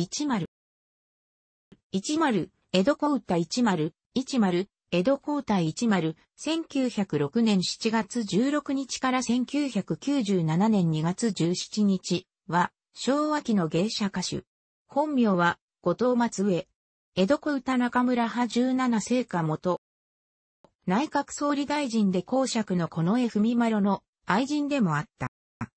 一丸。一丸、江戸交代一丸、一丸、江戸交代一丸、1906年7月16日から1997年2月17日は、昭和期の芸者歌手。本名は、後藤松上。江戸小歌中村派17世家元。内閣総理大臣で公爵のこの江文丸の愛人でもあった。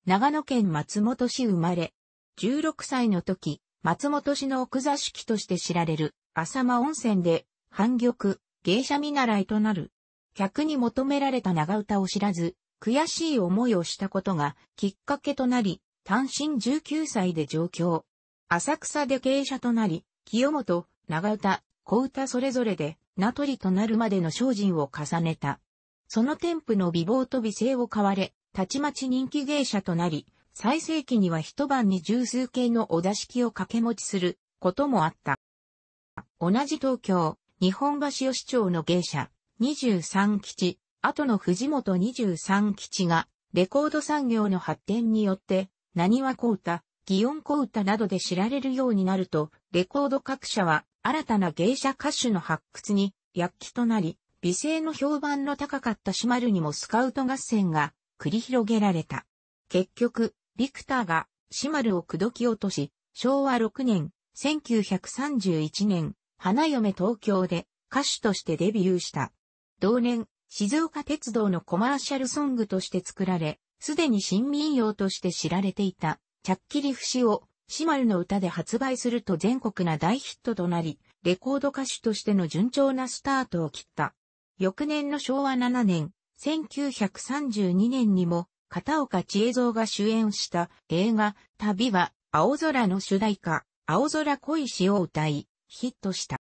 長野県松本市生まれ。16歳の時、松本市の奥座敷として知られる浅間温泉で、反玉、芸者見習いとなる。客に求められた長唄を知らず、悔しい思いをしたことがきっかけとなり、単身19歳で上京。浅草で芸者となり、清本、長唄、小唄それぞれで、名取となるまでの精進を重ねた。その添付の美貌と美声を買われ、たちまち人気芸者となり、最盛期には一晩に十数件のお座敷を掛け持ちすることもあった。同じ東京、日本橋吉町の芸者、23三吉、後の藤本23三吉が、レコード産業の発展によって、何はこうた、祇園こうたなどで知られるようになると、レコード各社は、新たな芸者歌手の発掘に、躍起となり、美声の評判の高かった島るにもスカウト合戦が繰り広げられた。結局、ビクターが、シマルを口説き落とし、昭和6年、1931年、花嫁東京で歌手としてデビューした。同年、静岡鉄道のコマーシャルソングとして作られ、すでに新民謡として知られていた、チャッキリ節を、シマルの歌で発売すると全国な大ヒットとなり、レコード歌手としての順調なスタートを切った。翌年の昭和7年、1932年にも、片岡千恵蔵が主演した映画、旅は青空の主題歌、青空恋しを歌い、ヒットした。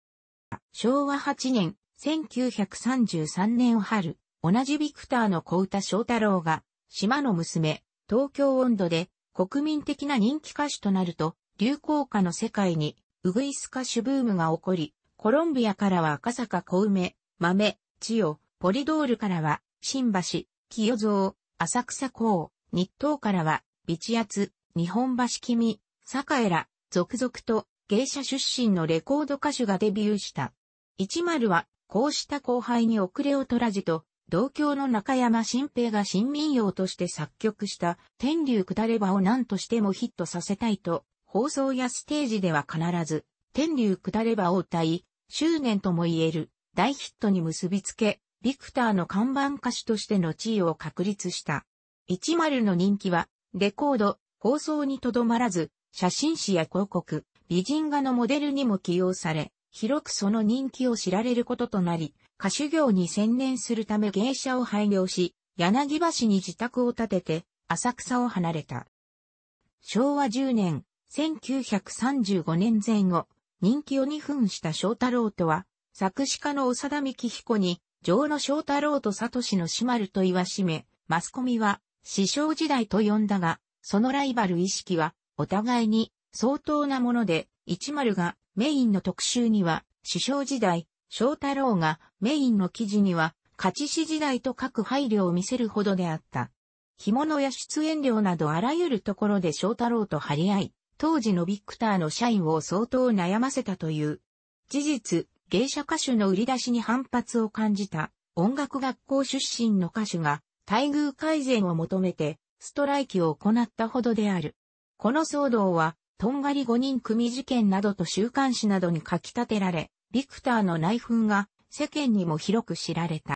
昭和8年、1933年春、同じビクターの小歌翔太郎が、島の娘、東京温度で国民的な人気歌手となると、流行歌の世界に、ウグイス歌手ブームが起こり、コロンビアからは赤坂小梅、豆、千代、ポリドールからは、新橋、清蔵、浅草港、日東からは、備地圧、日本橋君、江ら、続々と芸者出身のレコード歌手がデビューした。一丸は、こうした後輩に遅れを取らじと、同郷の中山新平が新民謡として作曲した天竜下ればを何としてもヒットさせたいと、放送やステージでは必ず天竜下ればを歌い、執念とも言える大ヒットに結びつけ、ビクターの看板歌手としての地位を確立した。10の人気は、レコード、放送にとどまらず、写真誌や広告、美人画のモデルにも起用され、広くその人気を知られることとなり、歌手業に専念するため芸者を廃業し、柳橋に自宅を建てて、浅草を離れた。昭和10年、1935年前後、人気を2分した翔太郎とは、作詞家の長田幹彦に城野正太郎と聡のシマルと言わしめ、マスコミは、師匠時代と呼んだが、そのライバル意識は、お互いに、相当なもので、一丸が、メインの特集には、師匠時代、正太郎が、メインの記事には、勝ち師時代と書く配慮を見せるほどであった。干物や出演料などあらゆるところで正太郎と張り合い、当時のビクターの社員を相当悩ませたという。事実、芸者歌手の売り出しに反発を感じた音楽学校出身の歌手が待遇改善を求めてストライキを行ったほどである。この騒動は、とんがり5人組事件などと週刊誌などに書き立てられ、ビクターの内紛が世間にも広く知られた。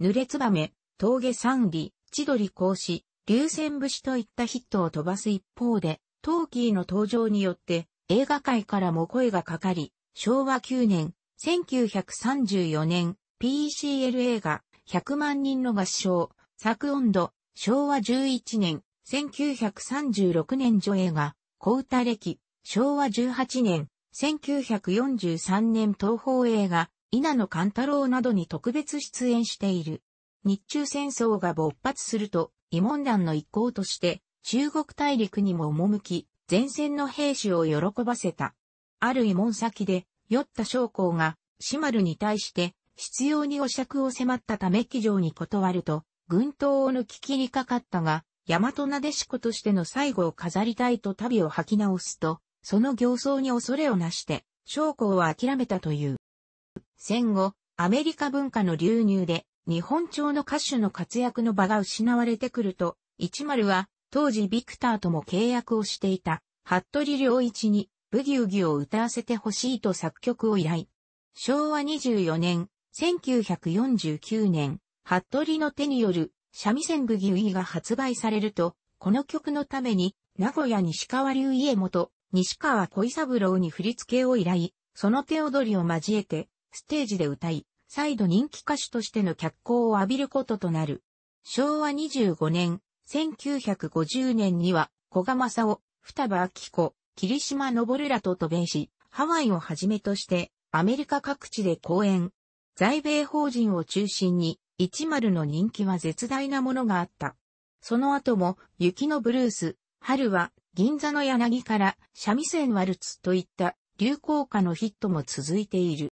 濡れつばめ、峠三里、千鳥孔子、流線節といったヒットを飛ばす一方で、トーキーの登場によって映画界からも声がかかり、昭和9年、1934年、PCL 映画、100万人の合唱、作音度、昭和11年、1936年女映画、小歌歴、昭和18年、1943年東宝映画、稲野勘太郎などに特別出演している。日中戦争が勃発すると、慰問団の一行として、中国大陸にも赴き、前線の兵士を喜ばせた。ある異問先で、酔った将校が、シマルに対して、必要にお釈を迫ったため騎乗に断ると、軍刀を抜き切りかかったが、大和なでしことしての最後を飾りたいと旅を吐き直すと、その行走に恐れをなして、将校は諦めたという。戦後、アメリカ文化の流入で、日本調の歌手の活躍の場が失われてくると、一丸は、当時ビクターとも契約をしていた、服部良一に、ブギウギを歌わせてほしいと作曲を依頼。昭和24年、1949年、服部の手による三味線ブギウギが発売されると、この曲のために、名古屋西川流家元、西川小三郎に振り付けを依頼、その手踊りを交えて、ステージで歌い、再度人気歌手としての脚光を浴びることとなる。昭和25年、1950年には、小賀正夫、双葉明子、霧島昇らと渡米し、ハワイをはじめとして、アメリカ各地で講演。在米法人を中心に、一丸の人気は絶大なものがあった。その後も、雪のブルース、春は、銀座の柳から、三味線ワルツといった流行歌のヒットも続いている。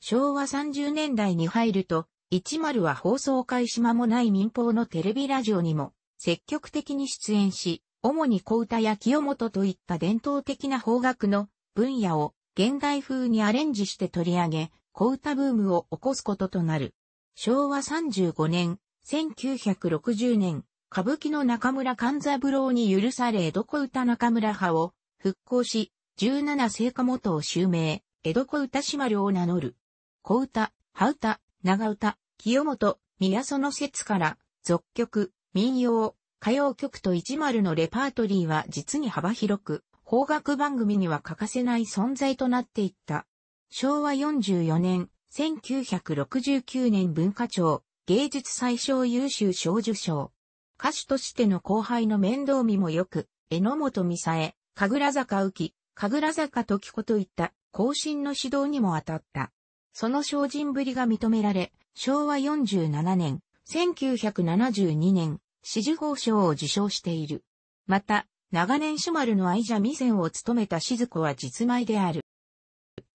昭和30年代に入ると、10は放送開始間もない民放のテレビラジオにも積極的に出演し、主に小唄や清本といった伝統的な方楽の分野を現代風にアレンジして取り上げ、小唄ブームを起こすこととなる。昭和35年、1960年、歌舞伎の中村勘三郎に許され江戸小唄中村派を復興し、17聖火元を襲名、江戸小唄島領を名乗る。小唄、羽唄、長唄、清本、宮園説から、俗曲、民謡、歌謡曲と10のレパートリーは実に幅広く、邦楽番組には欠かせない存在となっていった。昭和44年、1969年文化庁、芸術最小優秀賞受賞。歌手としての後輩の面倒見もよく、榎本美沙恵、神楽坂浮、神楽坂時子といった後進の指導にも当たった。その精進ぶりが認められ、昭和47年、1972年、紫綬褒章を受章している。また、長年主丸の愛者未然を務めた静子は実米である。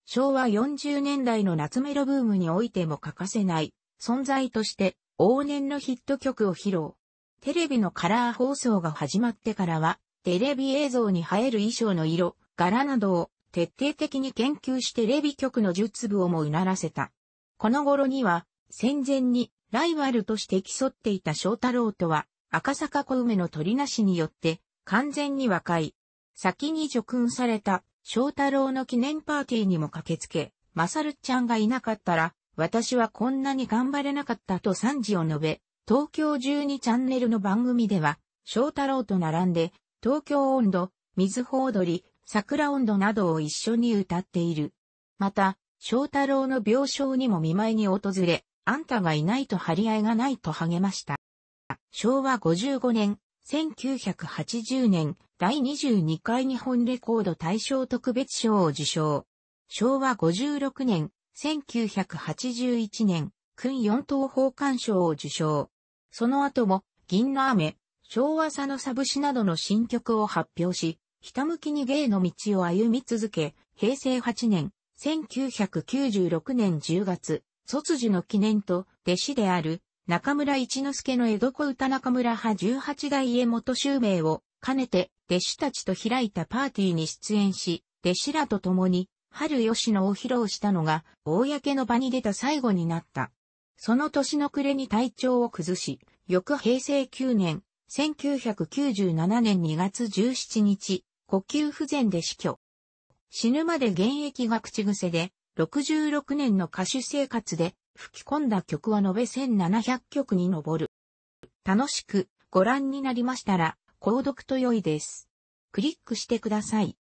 昭和40年代の夏メロブームにおいても欠かせない存在として往年のヒット曲を披露。テレビのカラー放送が始まってからは、テレビ映像に映える衣装の色、柄などを徹底的に研究してテレビ局の術部をもうならせた。この頃には、戦前にライバルとして競っていた翔太郎とは、赤坂小梅の鳥なしによって完全に和解。先に叙勲された翔太郎の記念パーティーにも駆けつけ、マサルちゃんがいなかったら、私はこんなに頑張れなかったと賛辞を述べ、東京12チャンネルの番組では、翔太郎と並んで、東京温度、水放踊り、桜温度などを一緒に歌っている。また、翔太郎の病床にも見舞いに訪れ、あんたがいないと張り合いがないと励ました。昭和55年、1980年、第22回日本レコード大賞特別賞を受賞。昭和56年、1981年、訓四等奉還賞を受賞。その後も、銀の雨、昭和佐のサブシなどの新曲を発表し、ひたむきに芸の道を歩み続け、平成8年、1996年10月、卒寿の記念と弟子である中村一之助の江戸小歌中村派18代家元襲名を兼ねて弟子たちと開いたパーティーに出演し、弟子らと共に春吉野を披露したのが公の場に出た最後になった。その年の暮れに体調を崩し、翌平成9年、1997年2月17日、呼吸不全で死去。死ぬまで現役が口癖で、66年の歌手生活で吹き込んだ曲は延べ1700曲に上る。楽しくご覧になりましたら、購読と良いです。クリックしてください。